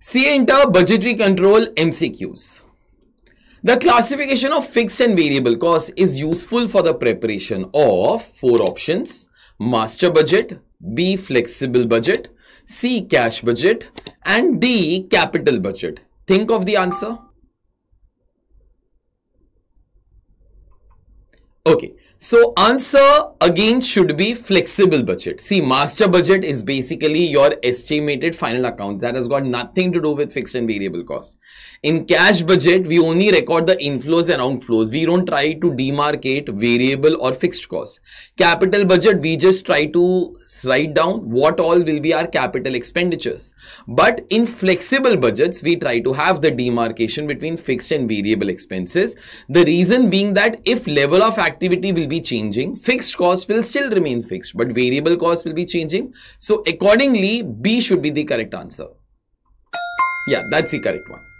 See enter budgetary control MCQs. The classification of fixed and variable costs is useful for the preparation of four options. Master budget, B flexible budget, C cash budget and D capital budget. Think of the answer. Okay, so answer again should be flexible budget. See, master budget is basically your estimated final account that has got nothing to do with fixed and variable cost. In cash budget, we only record the inflows and outflows. We don't try to demarcate variable or fixed cost. Capital budget, we just try to write down what all will be our capital expenditures. But in flexible budgets, we try to have the demarcation between fixed and variable expenses. The reason being that if level of activity activity will be changing. Fixed cost will still remain fixed, but variable cost will be changing. So accordingly, B should be the correct answer. Yeah, that's the correct one.